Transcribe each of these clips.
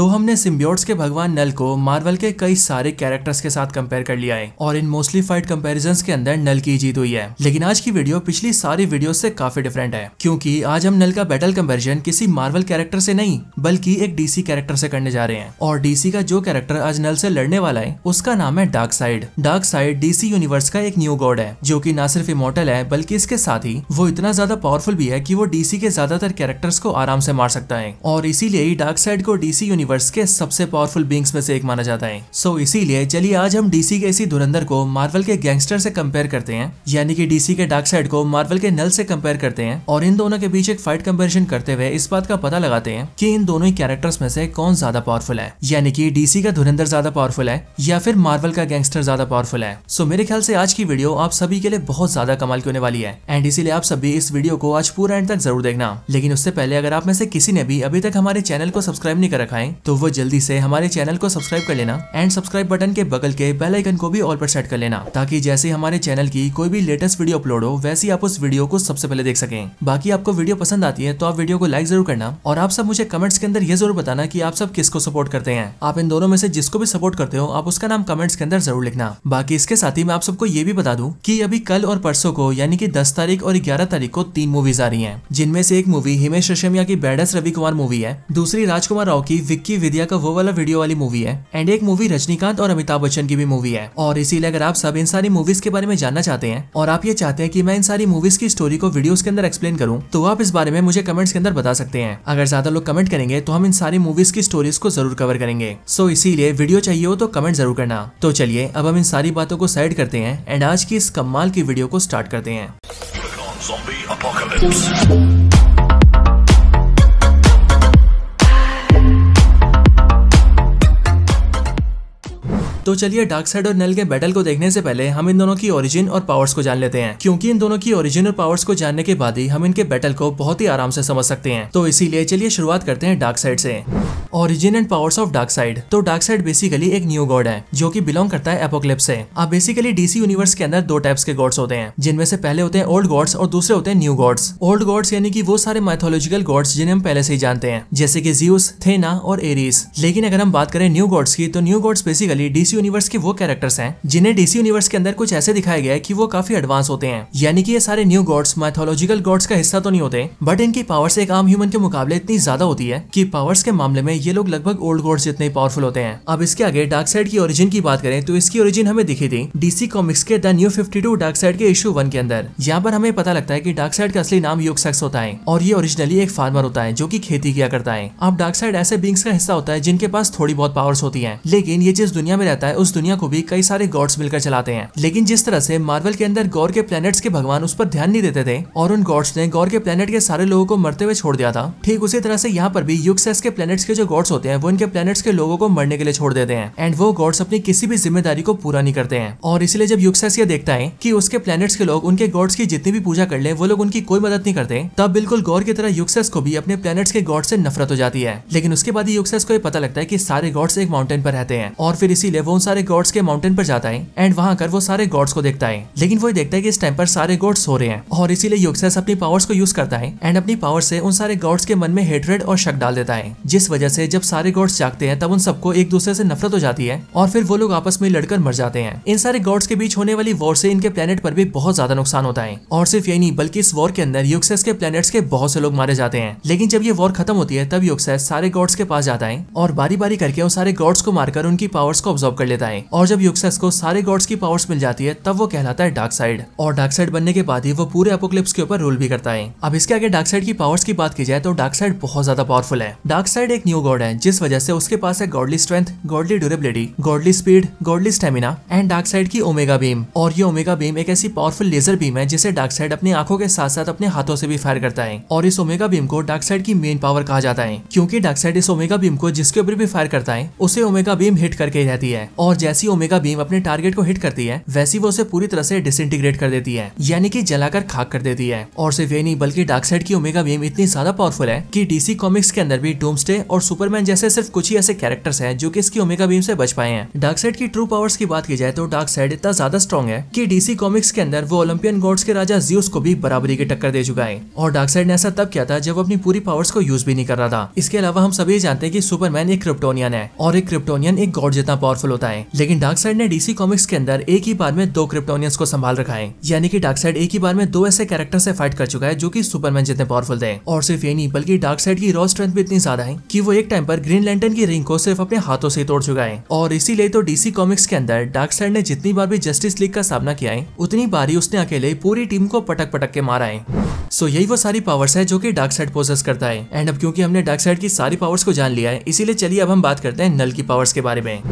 तो हमने सिम्बियोट्स के भगवान नल को मार्वल के कई सारे कैरेक्टर्स के साथ कंपेयर कर लिया है और इन मोस्टली फाइट कंपेरिजन के अंदर नल की जीत हुई है लेकिन आज की वीडियो पिछली सारी वीडियो से काफी डिफरेंट है क्योंकि आज हम नल का बैटल कंपेरिजन किसी मार्वल कैरेक्टर से नहीं बल्कि एक डीसी कैरेक्टर से करने जा रहे हैं और डीसी का जो कैरेक्टर आज नल से लड़ने वाला है उसका नाम है Darkseid Darkseid DC universe का एक न्यू गॉड है जो की न सिर्फ इमोटल है बल्कि इसके साथ ही वो इतना ज्यादा पावरफुल भी है की वो डीसी के ज्यादातर कैरेक्टर्स को आराम से मार सकता है और इसीलिए डार्क साइड को डीसी यूनिवर्स यूनिवर्स के सबसे पावरफुल बींग्स में से एक माना जाता है सो so, इसीलिए चलिए आज हम डीसी के इसी धुरंधर को मार्वल के गैंगस्टर से कंपेयर करते हैं यानी कि डीसी के डार्क साइड को मार्वल के नल से कंपेयर करते हैं और इन दोनों के बीच एक फाइट कम्पेरिजन करते हुए इस बात का पता लगाते हैं की इन दोनों ही कैरेक्टर्स में से कौन ज्यादा पावरफुल है यानी कि डीसी का धुरंधर ज्यादा पावरफुल है या फिर मार्वल का गैंगस्टर ज्यादा पावरफुल है सो मेरे ख्याल से आज की वीडियो आप सभी के लिए बहुत ज्यादा कमाल की होने वाली है एंड इसीलिए आप सभी इस वीडियो को आज पूरा एंड तक जरूर देखना लेकिन उससे पहले अगर आप में से किसी ने भी अभी तक हमारे चैनल को सब्सक्राइब नहीं कर रखा है तो वो जल्दी से हमारे चैनल को सब्सक्राइब कर लेना एंड सब्सक्राइब बटन के बगल के बेल आइकन को भी ऑल पर सेट कर लेना ताकि जैसे हमारे चैनल की कोई भी लेटेस्ट वीडियो अपलोड हो वैसे आप उस वीडियो को सबसे पहले देख सकें बाकी आपको वीडियो पसंद आती है तो आप वीडियो को लाइक जरूर करना और आप सब मुझे कमेंट्स के अंदर ये जरूर बताना की आप सब किसको सपोर्ट करते हैं आप इन दोनों में से जिसको भी सपोर्ट करते हो आप उसका नाम कमेंट्स के अंदर जरूर लिखना बाकी इसके साथ ही मैं आप सबको ये भी बता दूँ की अभी कल और परसों को यानी कि दस तारीख और ग्यारह तारीख को तीन मूवीज आ रही है जिनमें से एक मूवी हिमेश रेशमिया की बैडस रवि कुमार मूवी है दूसरी राजकुमार राव की विक्की विद्या का वो वाला वीडियो वाली मूवी है एंड एक मूवी रजनीकांत और अमिताभ बच्चन की भी मूवी है और इसीलिए अगर आप सब इन सारी मूवीज के बारे में जानना चाहते हैं और आप ये चाहते हैं कि मैं इन सारी मूवीज की स्टोरी को वीडियो के अंदर एक्सप्लेन करूँ तो आप इस बारे में मुझे कमेंट्स के अंदर बता सकते हैं अगर ज्यादा लोग कमेंट करेंगे तो हम इन सारी मूवीज की स्टोरीज को जरूर कवर करेंगे सो इसीलिए वीडियो चाहिए हो तो कमेंट जरूर करना तो चलिए अब हम इन सारी बातों को साइड करते हैं एंड आज की इस कमाल की वीडियो को स्टार्ट करते हैं तो चलिए डार्क साइड और नल के बैटल को देखने से पहले हम इन दोनों की ओरिजिन और पावर्स को जान लेते हैं क्योंकि इन दोनों की ओरिजिन और पावर्स को जानने के बाद ही हम इनके बैटल को बहुत ही आराम से समझ सकते हैं तो इसीलिए चलिए शुरुआत करते हैं डार्क साइड से origin and powers of Darkseid तो डार्क साइड बेसिकली एक न्यू गॉड है जो की बिलोंग करता है एपोक्लिप से अब बेसिकली डीसी यूनिवर्स के अंदर दो टाइप्स के गॉड्स होते हैं जिनमें से पहले होते हैं ओल्ड गॉड्स और दूसरे होते हैं न्यू गॉड्स ओल्ड गॉड्स यानी कि वो सारे माइथोलॉजिकल गॉड्स जिन्हें हम पहले से ही जानते हैं जैसे कि जीवस थेना और एरिस लेकिन अगर हम बात करें न्यू गॉड्स की तो new gods basically DC universe के वो कैरेक्टर्स हैं जिन्हें डीसी यूनिवर्स के अंदर कुछ ऐसे दिखाया गया है कि वो काफी एडवांस होते हैं यानी कि ये सारे न्यू गॉड्स माइथोलॉजिकल गॉड्स का हिस्सा तो नहीं होते बट इनकी पावर्स एक आम ह्यूमन के मुकाबले इतनी ज्यादा होती है की पावर्स के मामले में ये लोग लगभग ओल्ड गॉड्स जितने पावरफुल होते हैं अब इसके आगे डार्क साइड की ओरिजिन की बात करें तो इसकी ओरिजिन हमें दिखी थी डीसी कॉमिक्स के the new fifty two Darkseid के इशू वन के अंदर यहाँ पर हमें पता लगता है की डार्क साइड का असली नाम योग सक्स होता है और ये ओरिजिनली एक फार्मर होता है जो की खेती किया करता है अब डार्क साइड ऐसे बींग्स का हिस्सा होता है जिनके पास थोड़ी बहुत पावर्स होती है लेकिन ये जिस दुनिया में रहता है है उस दुनिया को भी कई सारे गॉड्स मिलकर चलाते हैं लेकिन जिस तरह से मार्वल के अंदर गौर के प्लेनेट के भगवान उस पर ध्यान नहीं देते थे और उन गॉड्स ने गौर के प्लेनेट के सारे लोगों को मरते हुए छोड़ दिया था ठीक उसी तरह से यहाँ पर भी युगसेस के प्लेनेट्स के जो गॉड्स होते हैं वो इनके प्लेनेट्स के लोगों को मरने के लिए छोड़ देते हैं एंड वो गॉड्स अपनी किसी भी जिम्मेदारी को पूरा नहीं करते हैं और इसलिए जब युगसेस ये देखता है कि उसके प्लेनेट्स के लोग उनके गॉड्स की जितनी भी पूजा कर ले वो लोग उनकी कोई मदद नहीं करते तब बिल्कुल गौर की तरह युगसेस को भी अपने प्लैनेट्स के गॉड से नफरत हो जाती है लेकिन उसके बाद युगसेस को ये पता लगता है कि सारे गॉड्स एक माउंटेन पर रहते हैं और फिर इसीलिए वो उन सारे गॉड्स के माउंटेन पर जाता है एंड वहाँ कर वो सारे गॉड्स को देखता है लेकिन वो देखता है की इस टाइम पर सारे गॉड्स सो रहे हैं और इसीलिए योगसेस अपनी पावर्स को यूज करता है एंड अपनी पावर से उन सारे गॉड्स के मन में हेटरेड और शक डाल देता है जिस वजह से जब सारे गॉड्स जागते हैं तब उन सबको एक दूसरे से नफरत हो जाती है और फिर वो लोग आपस में लड़कर मर जाते हैं इन सारे गॉड्स के बीच होने वाली वॉर से इनके प्लेनेट पर भी बहुत ज्यादा नुकसान होता है और सिर्फ यही नहीं बल्कि इस वॉर के अंदर यूक्सेस के प्लेनेट्स के बहुत से लोग मारे जाते हैं लेकिन जब ये वॉर खत्म होती है तब यूक्सेस सारे गॉड्स के पास जाता है और बारी बारी करके उन सारे गॉड्स को मारकर उनकी पावर्स को ऑब्जॉर्व कर लेता है और जब युक्सेस को सारे गॉड्स की पावर्स मिल जाती है तब वो कहलाता है डार्क साइड और डार्क साइड बनने के बाद ही वो पूरे अपोक्लिप्स के ऊपर रूल भी करता है अब इसके आगे डार्क साइड की पावर्स की बात की जाए तो डार्क साइड बहुत ज्यादा पावरफुल है डार्क साइड एक न्यू गॉड है जिस वजह से उसके पास है godly strength godly durability godly speed godly stamina and Darkseid की ओमेगा बीम और ये ओमेगा बीम एक ऐसी पावरफुल लेजर बीम है जिसे डार्क साइड अपनी आंखों के साथ साथ अपने हाथों से भी फायर करता है और इस ओमेगा बीम को डार्क साइड की मेन पावर कहा जाता है क्योंकि डार्क साइड इस ओमेगा बीम को जिसके ऊपर भी फायर करता है उसे ओमेगा बीम हिट करके रहती है और जैसी ओमेगा बीम अपने टारगेट को हिट करती है वैसी वो उसे पूरी तरह से डिसइंटीग्रेट कर देती है यानी कि जलाकर खाक कर देती है और सिर्फ ये नहीं बल्कि साइड की ओमेगा बीम इतनी ज्यादा पावरफुल है की डीसी कॉमिक्स के अंदर भी डोमस्टे और सुपरमैन जैसे सिर्फ कुछ ही ऐसे कैरेक्टर्स है जो की इसकी ओमेगा बीम से बच पाए हैं साइड की ट्रू पावर्स की बात की जाए तो साइड इतना ज्यादा स्ट्रॉन्ग है की डीसी कॉमिक्स के अंदर वो ओलंपियन गॉड्स के राजा ज्यूस को भी बराबरी की टक्कर दे चुका है और साइड ने ऐसा तब किया था जब अपनी पूरी पावर्स को यूज भी नहीं कर रहा था इसके अलावा हम सभी जानते हैं कि सुपरमैन एक क्रिप्टोनियन है और एक क्रिप्टोनियन एक गॉड जितना पावरफुल होता होता है लेकिन डार्क साइड ने डीसी कॉमिक्स के अंदर एक ही बार में दो क्रिप्टोनियंस को संभाल रखा है यानी कि डार्क साइड एक ही बार में दो ऐसे कैरेक्टर से फाइट कर चुका है जो कि सुपरमैन जितने पावरफुल थे और सिर्फ ये नहीं बल्कि डार्क साइड की रॉ स्ट्रेंथ भी इतनी ज्यादा है की वो एक टाइम पर ग्रीन लैंडन की रिंग को सिर्फ अपने हाथों से तोड़ चुका है और इसीलिए तो डीसी कॉमिक्स के अंदर डार्क साइड ने जितनी बार भी जस्टिस लीग का सामना किया है उतनी बार ही उसने अकेले पूरी टीम को पटक पटक के मारा है सो यही वो सारी पावर्स है जो की डार्क साइड पोजेस करता है एंड अब क्यूँकी हमने डार्क साइड की सारी पावर्स को जान लिया है इसीलिए चलिए अब हम बात करते हैं नल की पावर्स के बारे में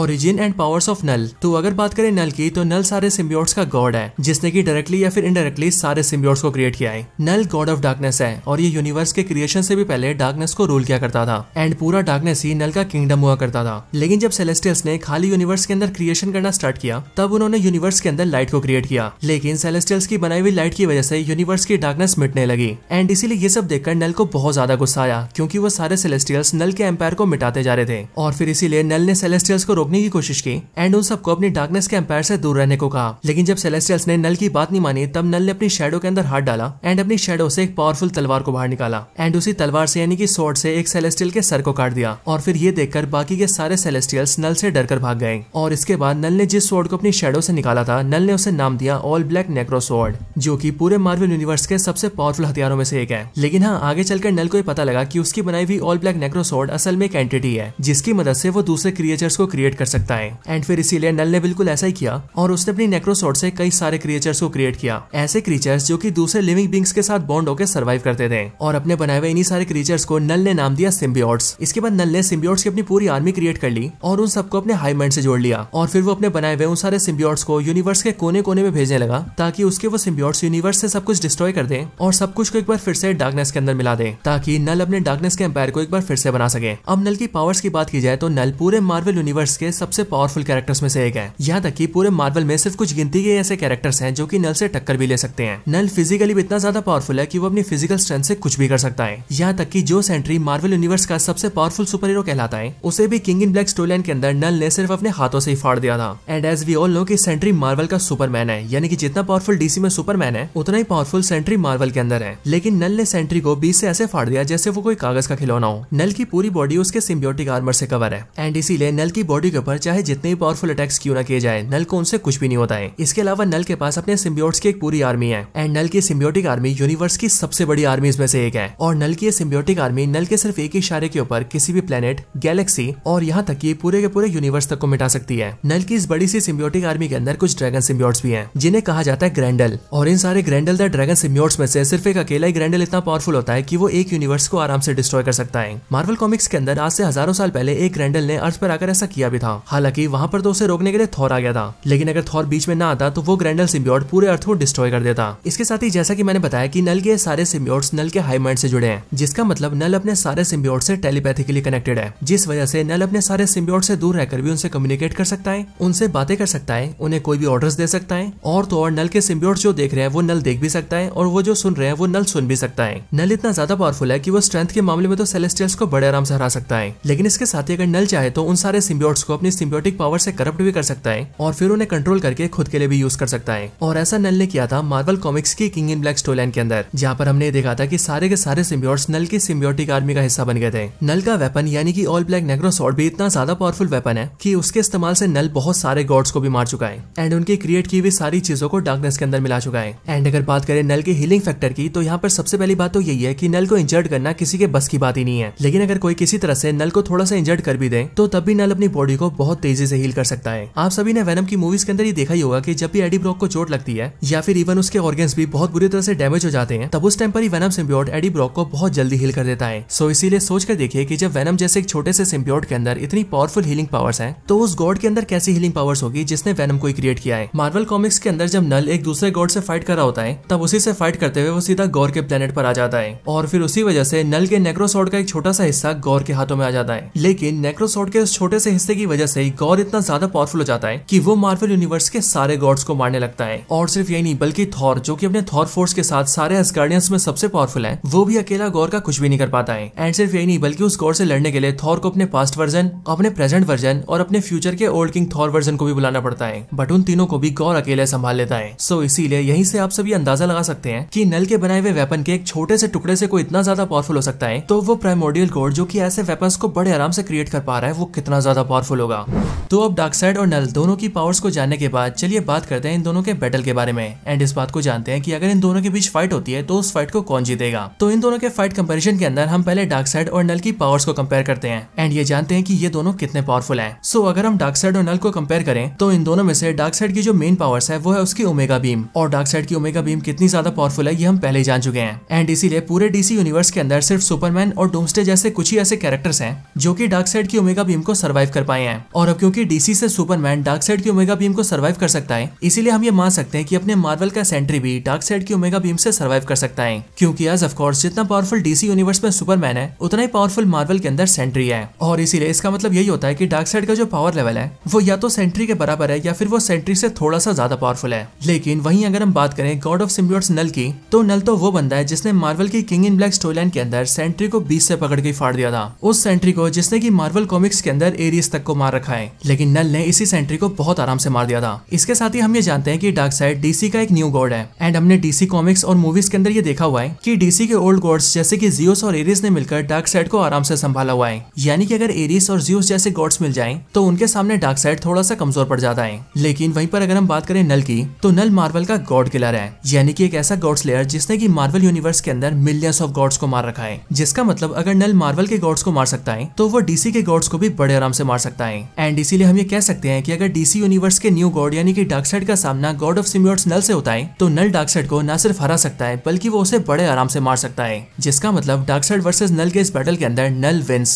origin and powers of Knull तो अगर बात करें नल की तो नल सारे सिम्बियोट्स का गॉड है जिसने की डायरेक्टली या फिर इनडायरेक्टली सारे सिम्बियोट्स को क्रिएट किया है नल गॉड ऑफ डार्कनेस है और ये यूनिवर्स के क्रिएशन से भी पहले डार्कनेस को रूल किया करता था एंड पूरा डार्कनेस ही नल का किंगडम हुआ करता था लेकिन जब सेलेस्टियल्स ने खाली यूनिवर्स के अंदर क्रिएशन करना स्टार्ट किया तब उन्होंने यूनिवर्स के अंदर लाइट को क्रिएट किया लेकिन सेलेस्टियल्स की बनाई हुई लाइट की वजह से यूनिवर्स की डार्कनेस डार्कनेस मिटने लगी एंड इसीलिए ये सब देखकर नल को बहुत ज्यादा गुस्सा आया क्योंकि वो सारे सेलेस्टियल्स नल के एम्पायर को मिटाते जा रहे थे और फिर इसीलिए नल ने सेलेस्टियल्स को रोकने की कोशिश की एंड उन सबको अपनी डार्कनेस के एम्पायर से दूर रहने को कहा लेकिन जब सेलेस्टियल्स ने नल की बात नहीं मानी तब नल ने अपनी शेडो के अंदर हाथ डाला एंड अपनी शेडो से एक पावरफुल तलवार को बाहर निकाला एंड उसी तलवार से यानी कि सोर्ड से एक सेलेस्टियल के सर को काट दिया और फिर ये देखकर बाकी के सारे सेलेस्टियल्स नल से डर भाग गए और इसके बाद नल ने जिस सोर्ड को अपनी शेडो से निकाला था नल ने उसे नाम दिया ऑल ब्लैक नेक्रो सोर्ड जो की पूरे मार्वल यूनिवर्स के सब सबसे पावरफुल हथियारों में से एक है लेकिन हाँ आगे चलकर नल को पता लगा की उसकी बनाई हुई ऑल ब्लैक नेक्रोसोर्ड असल में एक एंटिटी है जिसकी मदद से वो दूसरे क्रिएचर्स को क्रिएट कर सकता है एंड फिर इसीलिए नल ने बिल्कुल ऐसा ही किया और उसने अपनी नेक्रोसोर्ड से कई सारे क्रिएचर्स को क्रिएट किया ऐसे क्रिएचर्स जो की दूसरे लिविंग बींग्स के साथ बॉन्ड होकर सर्वाइव करते थे और अपने बनाए हुए इन्हीं सारे क्रिएचर्स को नल ने नाम दिया सिम्बियोट्स इसके बाद नल ने सिम्बियोट्स की अपनी पूरी आर्मी क्रिएट कर ली और उन सबको अपने हाई माइंड से जोड़ लिया और फिर वो अपने बनाए हुए उन सारे सिम्बियोट्स को यूनिवर्स के कोने कोने में भेजने लगा ताकि उसके वो सिम्बियोट्स यूनिवर्स से सब कुछ डिस्ट्रॉय कर दे और सब कुछ को एक बार फिर से डार्कनेस के अंदर मिला दें ताकि नल अपने डार्कनेस के एम्पायर को एक बार फिर से बना सके अब नल की पावर्स की बात की जाए तो नल पूरे मार्वल यूनिवर्स के सबसे पावरफुल कैरेक्टर्स में से एक है यहाँ तक की पूरे मार्वल में सिर्फ कुछ गिनती के ऐसे कैरेक्टर्स है जो की नल से टक्कर भी ले सकते हैं नल फिजिकली भी इतना ज्यादा पावरफुल है की वो अपनी फिजिकल स्ट्रेंथ से कुछ भी कर सकता है यहाँ तक की जो सेंट्री मार्वल यूनिवर्स का सबसे पावरफुल सुपर हीरो कहलाता है उसे भी किंग इन ब्लैक स्टोलैन के अंदर नल ने सिर्फ अपने हाथों से ही फाड़ दिया था and as we all know की सेंट्री मार्वल का सुपरमैन है यानी कि जितना पावरफुल डीसी में सुपरमैन है उतना ही पावरफुल सेंट्री मार्वल के अंदर है लेकिन नल ने सेंट्री को बीच से ऐसे फाड़ दिया जैसे वो कोई कागज का खिलौना हो नल की पूरी बॉडी उसके सिम्बियोटिक आर्मर से कवर है एंड इसीलिए नल की बॉडी के ऊपर चाहे जितने भी पावरफुल अटैक्स क्यों ना किए जाए नल को उनसे कुछ भी नहीं होता है इसके अलावा नल के पास अपने सिम्बियोट्स की एक पूरी आर्मी है एंड नल की सिम्बियोटिक आर्मी यूनिवर्स की सबसे बड़ी आर्मी इसमें से एक है और नल की सिम्बियोटिक आर्मी नल के सिर्फ एक इशारे के ऊपर किसी भी प्लेनेट गैलेक्सी और यहाँ तक की पूरे के पूरे यूनिवर्स तक को मिटा सकती है नल की इस बड़ी सी सिम्बियोटिक आर्मी के अंदर कुछ ड्रैगन सिम्बियोट्स भी है जिन्हें कहा जाता है ग्रैंडल और इन सारे ग्रैंडल द ड्रैगन सिम्बियोट्स में से सिर्फ एक अकेला ही ग्रैंडल इतना पावरफुल होता है कि वो एक यूनिवर्स को आराम से डिस्ट्रॉय कर सकता है मार्वल कॉमिक्स के अंदर आज से हजारों साल पहले एक ग्रैंडल ने अर्थ पर आकर ऐसा किया भी था हालांकि वहां पर तो उसे रोकने के लिए थौर आ गया था लेकिन अगर थौर बीच में न आता तो वो ग्रैंडल सिम्बियोट पूरे अर्थ को डिस्ट्रॉय कर देता इसके साथ ही जैसा की मैंने बताया की नल के सारे सिम्बियोट्स नल के हाई माइंड से जुड़े हैं जिसका मतलब नल अपने सारे सिम्बियोट से टेलीपैथिकली कनेक्टेड है जिस वजह से नल अपने सारे सिम्बियोट से दूर रहकर भी उनसे कम्युनिकेट कर सकता है उनसे बातें कर सकता है उन्हें कोई भी ऑर्डर दे सकता है और तो और नल के सिम्बियोट जो देख रहे हैं वो नल देख भी सकता है और वो जो जो सुन रहे हैं वो नल सुन भी सकता है नल इतना ज्यादा पावरफुल है की वो स्ट्रेंथ के मामले में तो सेलेस्टियल्स को बड़े आराम से हरा सकता है लेकिन इसके साथ ही अगर नल चाहे तो उन सारे सिम्बियोट्स को अपनी सिम्बियोटिक पावर से करप्ट भी कर सकता है और फिर उन्हें कंट्रोल करके खुद के लिए भी यूज कर सकता है और ऐसा नल ने किया था मार्बल कॉमिक्स की किंग इन ब्लैक स्टोलैन के अंदर जहाँ पर हमने देखा था की सारे के सारे सिम्बियोट्स नल की सिम्बियोटिक आर्मी का हिस्सा बन गए थे नल का वेपन यानी कि ऑल ब्लैक नेग्रोसॉर्ड भी इतना ज्यादा पावरफुल वेपन है की उसके इस्तेमाल से नल बहुत सारे गॉड्स को भी मार चुका है एंड उनके क्रिएट की हुई सारी चीजों को डार्कनेस के अंदर मिला चुका है एंड अगर बात करें नल की हीलिंग फैक्टर की तो यहाँ पर सबसे पहली बात तो यही है कि नल को इंजर्ड करना किसी के बस की बात ही नहीं है लेकिन अगर कोई किसी तरह से नल को थोड़ा सा इंजर्ड कर भी दे तो तब भी नल अपनी बॉडी को बहुत तेजी से हील कर सकता है आप सभी ने वैनम की मूवीज के अंदर ही देखा ही होगा की जब भी एडी ब्रॉक को चोट लगती है या फिर इवन उसके ऑर्गन्स भी बहुत बुरी तरह से डैमेज हो जाते हैं तब उस टाइम पर ही वेनम एडी ब्रॉक को बहुत जल्दी हील कर देता है सो इसीलिए सोच कर देखिए कि जब वैनम जैसे एक छोटे से सिम्ब्योट के अंदर इतनी पावरफुल हीलिंग पावर्स हैं तो उस गॉड के अंदर कैसी हीलिंग पावर्स होगी जिसने वैनम को क्रिएट किया है मार्वल कॉमिक्स के अंदर जब नल एक दूसरे गॉड से फाइट कर रहा होता है तब उसी से फाइट करते हुए वो सीधा गौर के प्लेनेट पर आ जाता है और फिर उसी वजह से नल के नेक्रोसॉर्ड का एक छोटा सा हिस्सा गौर के हाथों में आ जाता है लेकिन नेक्रोसॉर्ड के उस छोटे से हिस्से की वजह से गौर इतना ज्यादा पावरफुल हो जाता है की वो मार्वल यूनिवर्स के सारे गॉड्स को मारने लगता है और सिर्फ यही नहीं बल्कि थॉर जो की अपने थॉर फोर्स के साथ सारे एसगार्डियंस में सबसे पावरफुल है वो भी अकेला गौर का कुछ भी नहीं कर पाता है एंड सिर्फ यही नहीं बल्कि उस गौर से लड़ने के लिए थॉर को अपने पास्ट वर्जन अपने प्रेजेंट वर्जन और अपने फ्यूचर के ओल्ड किंग थॉर वर्जन को भी बुलाना पड़ता है बट उन तीनों को भी गौर अकेले संभाल लेता है सो इसीलिए यहीं से आप सभी अंदाजा लगा सकते हैं कि नल के बनाए हुए वेपन के एक छोटे से टुकड़े से कोई इतना ज्यादा पावरफुल हो सकता है तो वो प्राइमोडियल कोड जो की ऐसे वेपन को बड़े आराम से क्रिएट कर पा रहा है वो कितना ज्यादा पावरफुल होगा तो अब साइड और नल दोनों की पावर्स को जानने के बाद चलिए बात करते हैं इन दोनों के बैटल के बारे में एंड इस बात को जानते हैं कि अगर इन दोनों के बीच फाइट होती है तो उस फाइट को कौन जीतेगा तो इन दोनों के फाइट कंपेरिजन के अंदर हम पहले साइड और नल की पावर्स को कंपेयर करते हैं एंड ये जानते हैं की ये दोनों कितने पावरफुल है सो अगर हम साइड और नल को कम्पेयर करें तो इन दोनों में से साइड की जो मेन पावर्स है वो है उसकी ओमेगा बीम और साइड की ओमेगा बीम कितनी ज्यादा पावरफुल पावरफुल है ये हम पहले जान चुके हैं एंड इसीलिए पूरे डीसी यूनिवर्स के अंदर सिर्फ सुपरमैन और डोमस्टे जैसे कुछ ही ऐसे कैरेक्टर्स हैं जो कि डार्क साइड की ओमेगा बीम को सर्वाइव कर पाए हैं और अब क्योंकि डीसी से सुपरमैन डार्क साइड की ओमेगा बीम को सर्वाइव कर सकता है इसीलिए हम ये मान सकते हैं कि अपने मार्वल का सेंट्री भी डार्क साइड की ओमेगा बीम से सर्वाइव कर सकता है क्योंकि आज ऑफकोर्स जितना पावरफुल डीसी यूनिवर्स में सुपरमैन है उतना ही पावरफुल मार्वल के अंदर सेंट्री है और इसीलिए इसका मतलब यही होता है की डार्क साइड का जो पावर लेवल है वो या तो सेंट्री के बराबर है या फिर वो सेंट्री से थोड़ा सा ज्यादा पावरफुल है लेकिन वहीं अगर हम बात करें गॉड ऑफ सिम्बियोट्स नल की तो नल तो वो बंदा है जिसने मार्वल की किंग इन ब्लैक स्टोरी के अंदर सेंट्री को बीच से पकड़ के फाड़ दिया था उस सेंट्री को जिसने की मार्वल कॉमिक्स के अंदर एरियस तक को मार रखा है लेकिन नल ने इसी सेंट्री को बहुत आराम से मार दिया था इसके साथ ही हम ये जानते हैं की डार्क साइड डीसी का एक न्यू गॉड है एंड हमने डीसी कॉमिक्स और मूवीज के अंदर ये देखा हुआ है की डीसी के ओल्ड गॉड्स जैसे की जियोस और एरियस ने मिलकर डार्क साइड को आराम से संभाला हुआ है यानी कि अगर एरियस और जियोस जैसे गॉड्स मिल जाए तो उनके सामने डार्क साइड थोड़ा सा कमजोर पड़ जाता है लेकिन वहीं पर अगर हम बात करें नल की तो नल मार्वल का गॉड किलर है यानी कि एक ऐसा गॉड स्लेयर जिसने की मार्वल यूनिवर्स के अंदर मिलियंस ऑफ गॉड्स को मार रखा है जिसका मतलब अगर नल मार्वल के गॉड्स को मार सकता है तो वो डीसी के गॉड्स को भी बड़े आराम से मार सकता है एंड इसीलिए हम ये कह सकते हैं कि अगर डीसी यूनिवर्स के न्यू गॉड यानी कि साइड का सामना गॉड ऑफ सिम्योर्स नल से होता है तो नल साइड को न सिर्फ हरा सकता है बल्कि वो उसे बड़े आराम से मार सकता है जिसका मतलब साइड वर्सेज नल के इस बैटल के अंदर नल विंस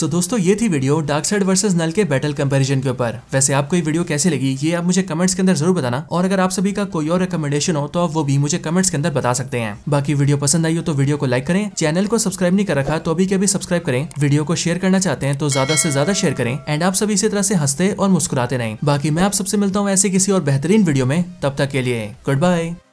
सो दोस्तों ये थी video Darkseid versus Knull के बैटल कंपेरिजन के ऊपर वैसे आपको ये वीडियो कैसे लगी ये आप मुझे कमेंट्स के अंदर जरूर बताना और अगर आप सभी का कोई और रिकमेंडेशन हो तो आप वो भी मुझे कमेंट्स के अंदर बता सकते हैं बाकी वीडियो पसंद आई हो तो वीडियो को लाइक करें चैनल को सब्सक्राइब नहीं कर रखा तो अभी के अभी सब्सक्राइब करें वीडियो को शेयर करना चाहते हैं तो ज्यादा से ज्यादा शेयर करें एंड आप सभी इसी तरह से हंसते और मुस्कुराते रहें बाकी मैं आप सबसे मिलता हूँ ऐसे किसी और बेहतरीन वीडियो में तब तक के लिए गुड बाय